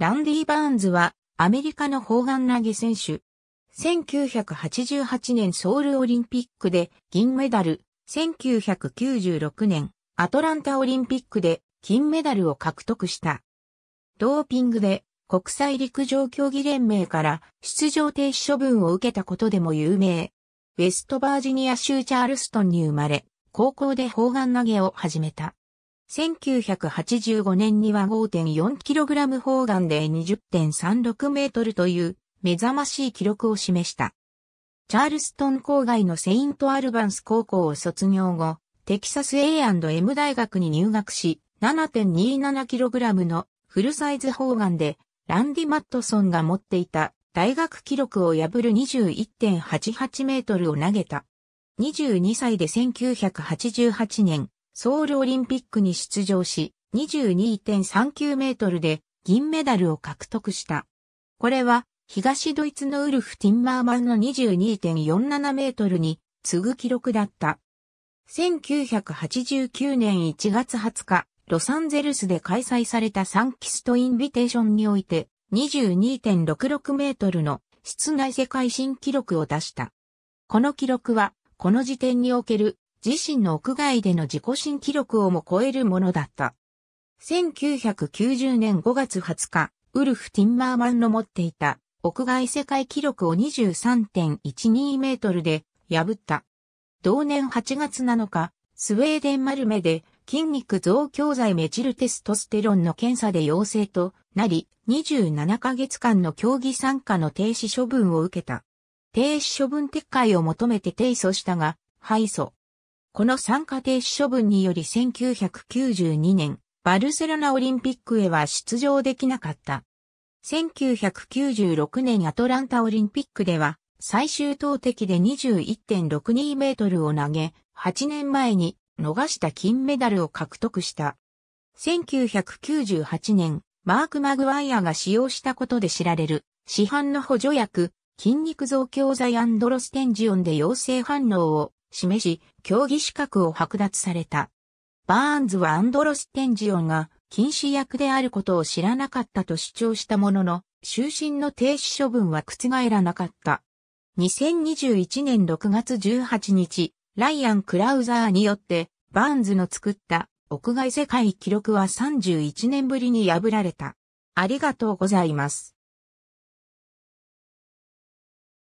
ランディ・バーンズはアメリカの砲丸投げ選手。1988年ソウルオリンピックで銀メダル、1996年アトランタオリンピックで金メダルを獲得した。ドーピングで国際陸上競技連盟から出場停止処分を受けたことでも有名。ウェストバージニア州チャールストンに生まれ、高校で砲丸投げを始めた。1985年には 5.4kg 砲丸で20.36メートルという目覚ましい記録を示した。チャールストン郊外のセイントアルバンス高校を卒業後、テキサス A&M 大学に入学し、7.27kg のフルサイズ砲丸で、ランディ・マットソンが持っていた大学記録を破る21.88メートルを投げた。22歳で1988年、ソウルオリンピックに出場し、22.39メートルで銀メダルを獲得した。これは、東ドイツのウルフ・ティンマーマンの22.47メートルに次ぐ記録だった。1989年1月20日、ロサンゼルスで開催されたサンキストインビテーションにおいて、22.66メートルの室内世界新記録を出した。この記録は、この時点における自身の屋外での自己新記録をも超えるものだった。1990年5月20日、ウルフ・ティンマーマンの持っていた屋外世界記録を23.12メートルで破った。同年8月7日、スウェーデンマルメで筋肉増強剤メチルテストステロンの検査で陽性となり、27ヶ月間の競技参加の停止処分を受けた。停止処分撤回を求めて提訴したが、敗訴。この参加停止処分により1992年、バルセロナオリンピックへは出場できなかった。1996年アトランタオリンピックでは、最終投擲で21.62メートルを投げ、8年前に逃した金メダルを獲得した。1998年、マーク・マグワイアが使用したことで知られる、市販の補助薬、筋肉増強剤アンドロステンジオンで陽性反応を示し、競技資格を剥奪された。バーンズはアンドロステンジオンが禁止役であることを知らなかったと主張したものの、終身の停止処分は覆らなかった。2021年6月18日、ライアン・クラウザーによって、バーンズの作った屋外世界記録は31年ぶりに破られた。ありがとうございます。